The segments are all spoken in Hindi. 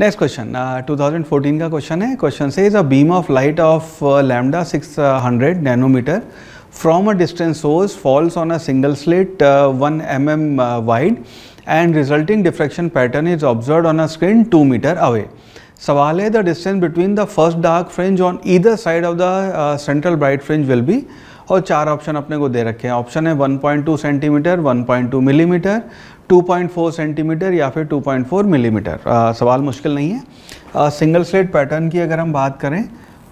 नेक्स्ट क्वेश्चन 2014 का क्वेश्चन है क्वेश्चन से is a beam of light of lambda 600 nanometre from a distance source falls on a single slit one M M wide and resulting diffraction pattern is observe on a screen two metre away सवाल है the distance between the first dark fringe on either side of the central bright fringe will be और चार ऑप्शन अपने को दे रखे हैं ऑप्शन है 1.2 सेंटीमीटर 1.2 मिलीमीटर 2.4 सेंटीमीटर या फिर 2.4 मिलीमीटर सवाल मुश्किल नहीं है आ, सिंगल स्लेट पैटर्न की अगर हम बात करें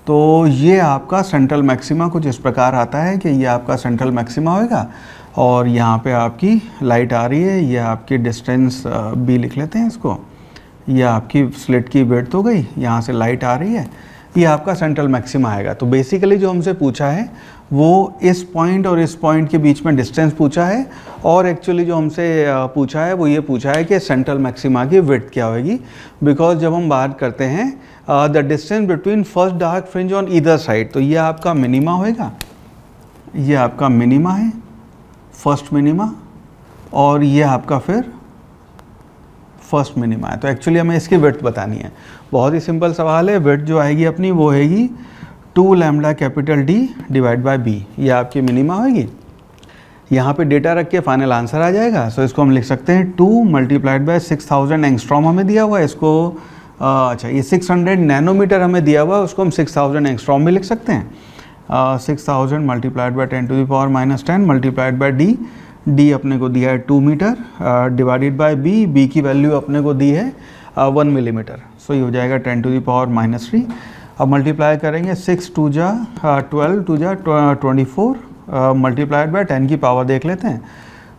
तो ये आपका सेंट्रल मैक्सिमा कुछ इस प्रकार आता है कि ये आपका सेंट्रल मैक्सिमा होएगा और यहाँ पे आपकी लाइट आ रही है ये आपकी डिस्टेंस बी लिख लेते हैं इसको यह आपकी स्लेट की वेट हो गई यहाँ से लाइट आ रही है ये आपका सेंट्रल मैक्सिमा आएगा तो बेसिकली जो हमसे पूछा है वो इस पॉइंट और इस पॉइंट के बीच में डिस्टेंस पूछा है और एक्चुअली जो हमसे पूछा है वो ये पूछा है कि सेंट्रल मैक्सिमा की विथ क्या होगी बिकॉज जब हम बात करते हैं the distance between first dark fringe on either side तो ये आपका मिनिमा होएगा ये आपका मिनिमा है फर्स्ट मिनिमा और ये आपका फिर फर्स्ट मिनिमा है तो एक्चुअली हमें इसकी वर्थ बतानी है बहुत ही सिंपल सवाल है वर्थ जो आएगी अपनी वो हैगी two lambda capital D divide by B ये आपकी मिनिमा होगी यहाँ पे डेटा रख के फाइनल आंसर आ जाएगा सो so, इसको हम लिख सकते हैं two multiplied by six thousand angstrom हमें दिया हुआ है इसको अच्छा ये सिक्स हंड्रेड नैनोमीटर हमें दिया हुआ है उसको हम सिक्स थाउजेंड एंगस्ट्रॉम भी लिख सकते हैं six thousand multiplied by ten to the power minus ten multiplied by D D अपने को दिया है two metre divided by B B की वैल्यू अपने को दी है वन मिलीमीटर सो ये हो जाएगा ten to the power minus three अब मल्टीप्लाई करेंगे सिक्स टू जा ट्वेल्व टू जा twenty four multiplied by ten की पावर देख लेते हैं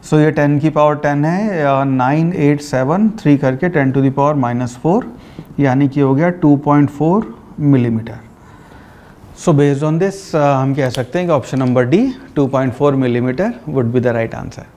सो so, ये टेन की पावर टेन है नाइन एट सेवन थ्री करके ten to the power minus four यानी कि हो गया two point four millimetre so based on this हम कह सकते हैं कि option number D 2.4 millimetre would be the right answer